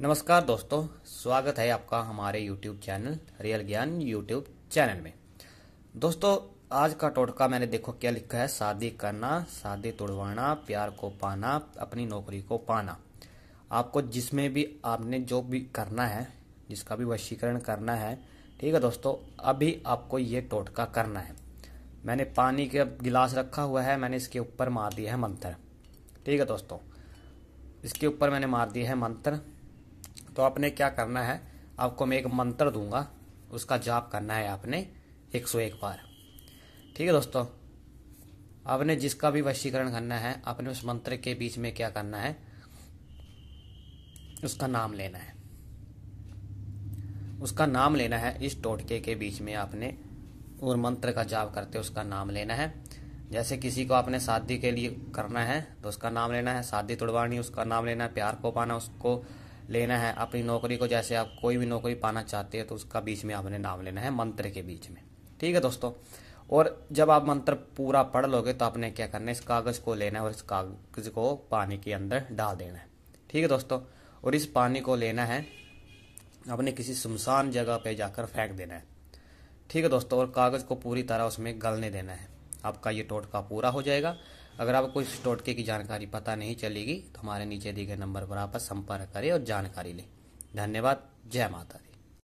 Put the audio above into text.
नमस्कार दोस्तों स्वागत है आपका हमारे YouTube channel real Gyan YouTube channel में दोस्तों आज का टोटका मैंने देखो क्या लिखा है शादी करना शादी तोड़वाना प्यार को पाना अपनी नौकरी को पाना आपको जिसमें भी आपने जो भी करना है जिसका भी वशीकरण करना है ठीक है दोस्तों अभी आपको ये टोटका करना है मैंने पानी का गिलास रखा हुआ है मैंने इसके ऊपर मार दिया है मंत्र ठीक है दोस्तों इसके ऊपर मैंने मार दिया है मंत्र तो आपने क्या करना है आपको मैं एक मंत्र दूंगा उसका जाप करना है आपने एक सौ एक बार ठीक है दोस्तों आपने जिसका भी वशीकरण करना है आपने उस मंत्र के बीच में क्या करना है उसका नाम लेना है उसका नाम लेना है इस टोटके के बीच में आपने और मंत्र का जाप करते उसका नाम लेना है जैसे किसी को आपने शादी के लिए करना है तो उसका नाम लेना है शादी तुड़वानी उसका नाम लेना है प्यार को पाना उसको लेना है अपनी नौकरी को जैसे आप कोई भी नौकरी पाना चाहते हैं तो उसका बीच में आपने नाम लेना है मंत्र के बीच में ठीक है दोस्तों और जब आप मंत्र पूरा पढ़ लोगे तो आपने क्या करना है इस कागज़ को लेना है और इस कागज़ को पानी के अंदर डाल देना है ठीक है दोस्तों और इस पानी को लेना है आपने किसी सुमसान जगह पे जाकर फेंक देना है ठीक है दोस्तों और कागज़ को पूरी तरह उसमें गलने देना है आपका ये टोटका पूरा हो जाएगा अगर आपको इस टोटके की जानकारी पता नहीं चलेगी तो हमारे नीचे दिए गए नंबर पर आप संपर्क करें और जानकारी लें धन्यवाद जय माता